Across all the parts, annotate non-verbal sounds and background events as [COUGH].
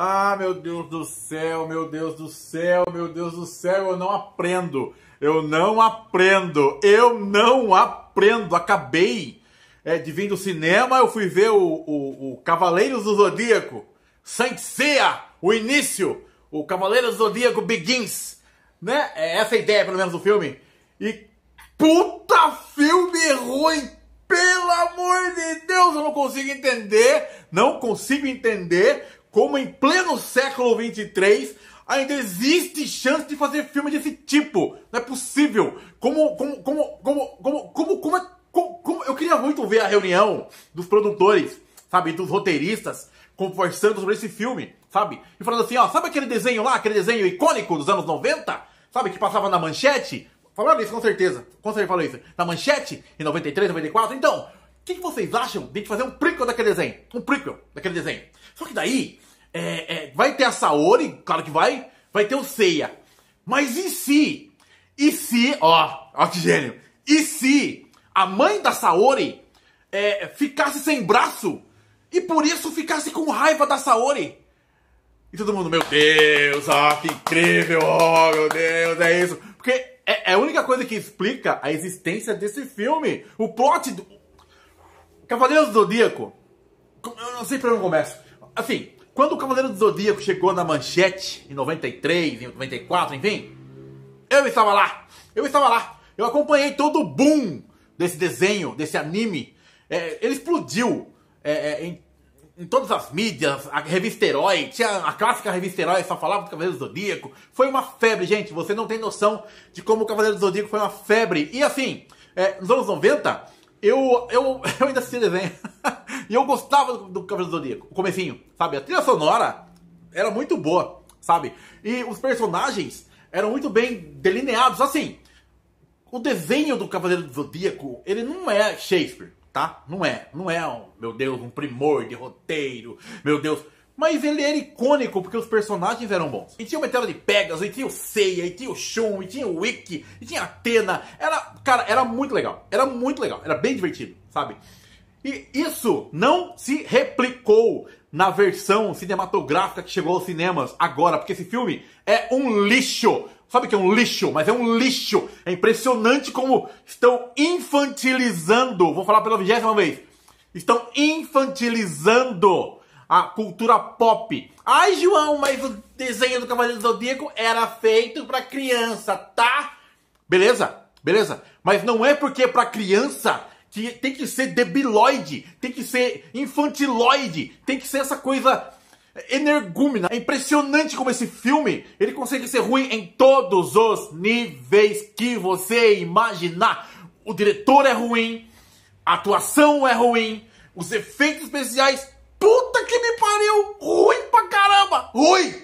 Ah, meu Deus do céu, meu Deus do céu, meu Deus do céu, eu não aprendo. Eu não aprendo. Eu não aprendo. Acabei é, de vir do cinema, eu fui ver o, o, o Cavaleiros do Zodíaco. Saint Seiya, o início. O Cavaleiros do Zodíaco Begins. Né? É essa a ideia, pelo menos, do filme. E puta filme ruim pelo amor de Deus, eu não consigo entender, não consigo entender como em pleno século 23 ainda existe chance de fazer filme desse tipo. Não é possível. Como, como, como, como, como, como, como, é, como, como eu queria muito ver a reunião dos produtores, sabe, dos roteiristas conversando sobre esse filme, sabe? E falando assim, ó, sabe aquele desenho lá, aquele desenho icônico dos anos 90? Sabe, que passava na manchete? Falaram isso com certeza, com certeza falou isso. Na manchete, em 93, 94. Então, o que, que vocês acham de fazer um prequel daquele desenho? Um prequel daquele desenho. Só que daí, é, é, vai ter a Saori, claro que vai. Vai ter o Seiya. Mas e se? E se, ó, ó que gênio. E se a mãe da Saori é, ficasse sem braço e por isso ficasse com raiva da Saori? E todo mundo, meu Deus, ó que incrível, ó meu Deus, é isso. Porque é, é a única coisa que explica a existência desse filme. O plot do... Cavaleiros do Zodíaco. Eu não sei pra onde começo. Assim, quando o Cavaleiro do Zodíaco chegou na manchete, em 93, em 94, enfim, eu estava lá. Eu estava lá. Eu acompanhei todo o boom desse desenho, desse anime. É, ele explodiu é, é, em, em, todas as mídias, a revista Herói, tinha a clássica revista Herói, só falava do Cavaleiro do Zodíaco. Foi uma febre, gente. Você não tem noção de como o Cavaleiro do Zodíaco foi uma febre. E assim, é, nos anos 90, eu, eu, [LAUGHS] eu ainda assisti desenho. E eu gostava do, do Cavaleiro do Zodíaco, o comecinho, sabe? A trilha sonora era muito boa, sabe? E os personagens eram muito bem delineados, assim. O desenho do Cavaleiro do Zodíaco, ele não é Shakespeare, tá? Não é, não é, um, meu Deus, um primor de roteiro, meu Deus... Mas ele era icônico porque os personagens eram bons. E tinha o Meteoro de Pegasus, e tinha o Seiya, e tinha o Shun, e tinha o Wiki, e tinha a Atena. Era, cara, era muito legal. Era muito legal. Era bem divertido, sabe? E isso não se replicou na versão cinematográfica que chegou aos cinemas agora, porque esse filme é um lixo. Sabe que é um lixo, mas é um lixo. É impressionante como estão infantilizando, vou falar pela vigésima vez, estão infantilizando a cultura pop. Ai, João, mas o desenho do Cavaleiro do Zodíaco era feito para criança, tá? Beleza? Beleza? Mas não é porque é para criança que tem que ser debiloide, tem que ser infantiloide, tem que ser essa coisa energúmena. É impressionante como esse filme, ele consegue ser ruim em todos os níveis que você imaginar. O diretor é ruim, a atuação é ruim, os efeitos especiais, puta que me pariu, ruim pra caramba, ruim,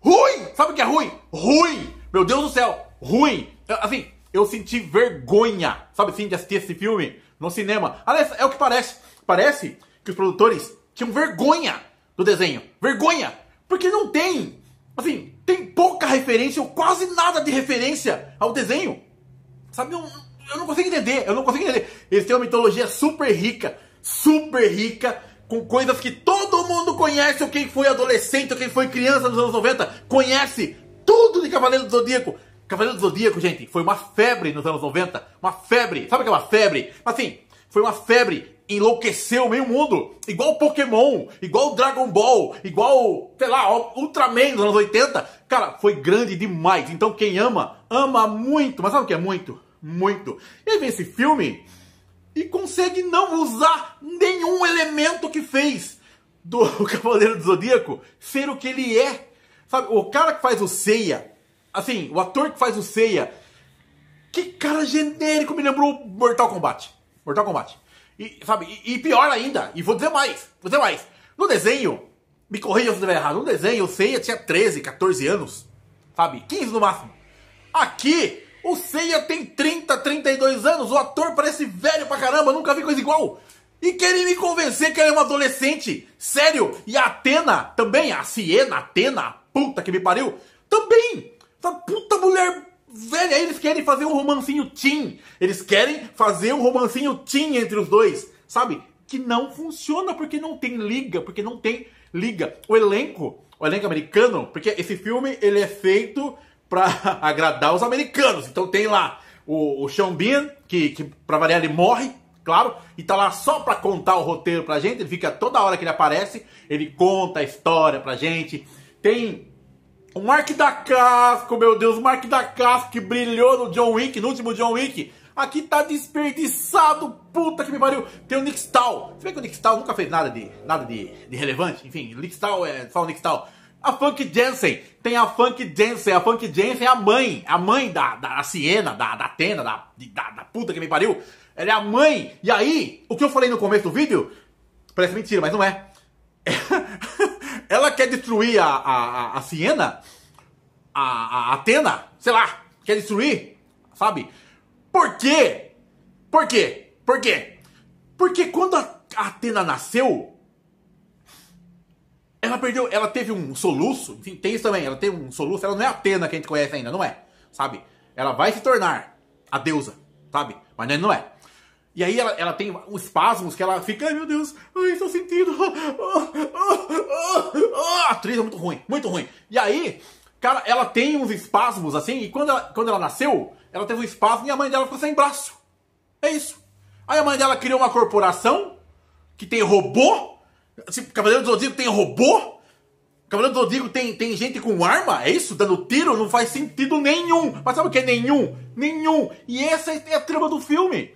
ruim. Sabe o que é ruim? Ruim. Meu Deus do céu, ruim. Assim, eu senti vergonha, sabe assim, de assistir esse filme no cinema. Aliás, é o que parece. Parece que os produtores tinham vergonha do desenho. Vergonha! Porque não tem. Assim, tem pouca referência ou quase nada de referência ao desenho. Sabe? Eu, eu não consigo entender. Eu não consigo entender. Eles têm uma mitologia super rica. Super rica. Com coisas que todo mundo conhece, ou quem foi adolescente, ou quem foi criança nos anos 90, conhece tudo de Cavaleiro do Zodíaco. Cavaleiro do Zodíaco, gente, foi uma febre nos anos 90. Uma febre. Sabe aquela febre? Mas assim, foi uma febre. Enlouqueceu meio mundo. Igual Pokémon, igual Dragon Ball, igual, sei lá, Ultraman dos anos 80. Cara, foi grande demais. Então quem ama, ama muito. Mas sabe o que é muito? Muito. E aí vem esse filme e consegue não usar nenhum elemento que fez do [LAUGHS] Cavaleiro do Zodíaco ser o que ele é. Sabe, o cara que faz o Seiya, Assim, o ator que faz o Seiya. Que cara genérico me lembrou Mortal Kombat. Mortal Kombat. E, sabe, e, e pior ainda, e vou dizer mais, vou dizer mais. No desenho, me corrija se eu estiver errado, no desenho o Seiya tinha 13, 14 anos, sabe? 15 no máximo. Aqui, o Seiya tem 30, 32 anos, o ator parece velho pra caramba, nunca vi coisa igual. E querem me convencer que ele é uma adolescente, sério. E a Atena também, a Siena, a Atena, a puta que me pariu, também essa puta mulher velha. Aí eles querem fazer um romancinho teen. Eles querem fazer um romancinho teen entre os dois, sabe? Que não funciona porque não tem liga, porque não tem liga. O elenco, o elenco americano, porque esse filme ele é feito para [LAUGHS] agradar os americanos. Então tem lá o, o Sean Bean, que, que pra variar ele morre, claro, e tá lá só pra contar o roteiro pra gente. Ele fica toda hora que ele aparece, ele conta a história pra gente. Tem o Mark da Casco, meu Deus, o Mark da Casco que brilhou no John Wick, no último John Wick. Aqui tá desperdiçado, puta que me pariu. Tem o Nick Stahl. Você vê que o Nick Stahl nunca fez nada de, nada de, de relevante. Enfim, o Nick Stahl é só o Nick Stahl. A Funk Jensen, tem a Funk Jensen, a Funk Jensen é a mãe, a mãe da, da, da Siena, da, da Atena, da, da, da puta que me pariu. Ela é a mãe. E aí, o que eu falei no começo do vídeo, parece mentira, mas não é. Ela quer destruir a, a, a, a Siena, a, a Atena, sei lá, quer destruir, sabe? Por quê? Por quê? Por quê? Porque quando a Atena nasceu, ela perdeu, ela teve um soluço, enfim, tem isso também, ela teve um soluço, ela não é a Atena que a gente conhece ainda, não é, sabe? Ela vai se tornar a deusa, sabe? Mas não é. é. E aí ela, ela tem uns espasmos que ela fica, ai meu Deus, ai, estou é sentindo, [LAUGHS] ah, atriz é muito ruim, muito ruim. E aí, cara, ela tem uns espasmos assim, e quando ela, quando ela nasceu, ela teve um espasmo e a mãe dela ficou sem braço. É isso. Aí a mãe dela criou uma corporação que tem robô. Tipo, Cavaleiro do Zodíaco tem robô. Cavaleiro do Zodíaco tem, tem gente com arma, é isso? Dando tiro? Não faz sentido nenhum. Mas sabe o que é nenhum? Nenhum. E essa é a trama do filme.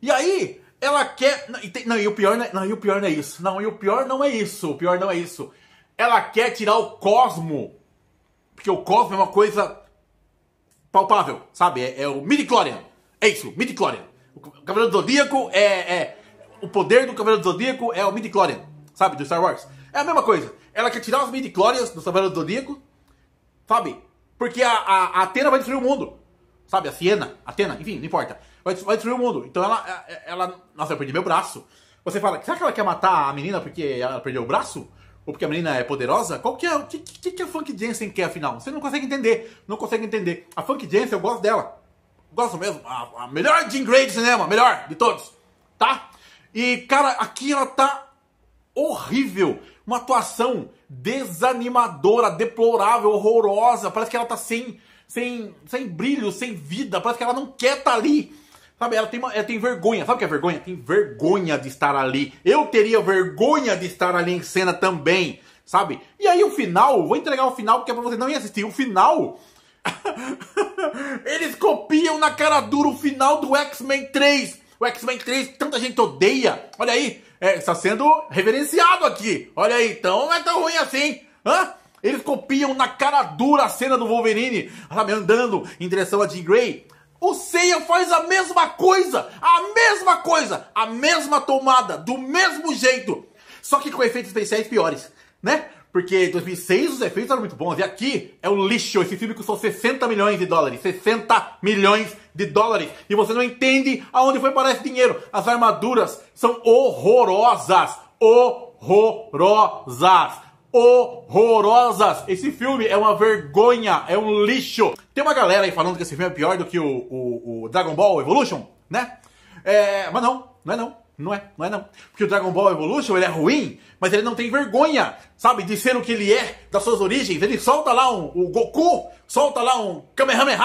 E aí, ela quer. Não, e, tem... não, e o pior não, é... não, e o pior não é isso. Não, e o pior não é isso. O pior não é isso. Ela quer tirar o cosmo. Porque o cosmo é uma coisa palpável, sabe? É, é o midichlorian. É isso, midichlorian. O Cavaleiro do Zodíaco é, é... O poder do Cavaleiro do Zodíaco é o midichlorian, sabe? Do Star Wars. É a mesma coisa. Ela quer tirar os midichlorians do Cavaleiro do Zodíaco, sabe? Porque a, a, a Atena vai destruir o mundo. Sabe? A Siena, Atena, enfim, não importa. Vai, vai destruir o mundo. Então ela, é, é, ela... Nossa, eu perdi meu braço. Você fala, será que ela quer matar a menina porque ela perdeu o braço? ou porque a menina é poderosa? Qual que é o que, que, que a Funk Jensen quer afinal? Você não consegue entender, não consegue entender. A Funk Jensen eu gosto dela, gosto mesmo, a, a melhor Jean Grey de cinema, melhor de todos, tá? E cara, aqui ela tá horrível, uma atuação desanimadora, deplorável, horrorosa. Parece que ela tá sem sem sem brilho, sem vida. Parece que ela não quer estar tá ali. Sabe, ela tem, uma, ela tem vergonha. Sabe o que é vergonha? Tem vergonha de estar ali. Eu teria vergonha de estar ali em cena também, sabe? E aí o final, vou entregar o final porque é pra você não ir assistir. O final. [LAUGHS] Eles copiam na cara dura o final do X-Men 3. O X-Men 3, tanta gente odeia. Olha aí, é, está sendo reverenciado aqui. Olha aí, então não é tão ruim assim. Hã? Eles copiam na cara dura a cena do Wolverine, sabe, andando em direção a Jean Grey. O Seiya faz a mesma coisa, a mesma coisa, a mesma tomada, do mesmo jeito. Só que com efeitos especiais piores, né? Porque em 2006 os efeitos eram muito bons. E aqui é um lixo. Esse filme custou 60 milhões de dólares. 60 milhões de dólares. E você não entende aonde foi parar esse dinheiro. As armaduras são horrorosas. Horrorosas horrorosas. Esse filme é uma vergonha, é um lixo. Tem uma galera aí falando que esse filme é pior do que o, o, o Dragon Ball Evolution, né? É, mas não, não é não. Não é, não é não. Porque o Dragon Ball Evolution, ele é ruim, mas ele não tem vergonha, sabe, de ser o que ele é, das suas origens. Ele solta lá um, Goku, solta lá um Kamehameha,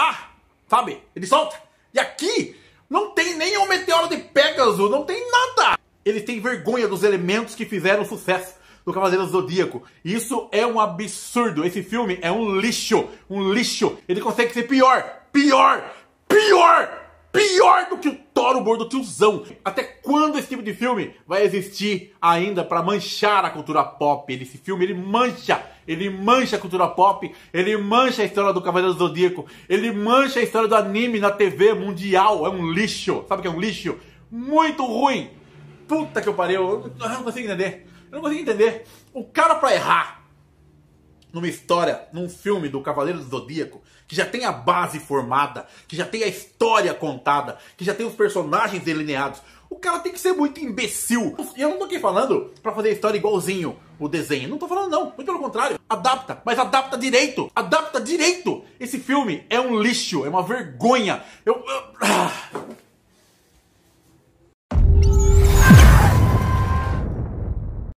sabe? Ele solta. E aqui, não tem nem Meteoro de Pegasus, não tem nada. Ele tem vergonha dos elementos que fizeram sucesso do Cavaleiro Zodíaco. Isso é um absurdo. Esse filme é um lixo. Um lixo. Ele consegue ser pior, pior, pior, pior do que o Toro Gordo Tiozão. Até quando esse tipo de filme vai existir ainda para manchar a cultura pop? esse filme, ele mancha. Ele mancha a cultura pop, ele mancha a história do Cavaleiro Zodíaco, ele mancha a história do anime na TV mundial. É um lixo. Sabe o que é um lixo? Muito ruim. Puta que eu parei, eu não consigo entender. Eu não consigo entender. O cara pra errar numa história, num filme do Cavaleiro do Zodíaco, que já tem a base formada, que já tem a história contada, que já tem os personagens delineados, o cara tem que ser muito imbecil. E eu não tô aqui falando pra fazer a história igualzinho o desenho. Não tô falando não, muito pelo contrário. Adapta, mas adapta direito. Adapta direito. Esse filme é um lixo, é uma vergonha. Eu... eu... Ah.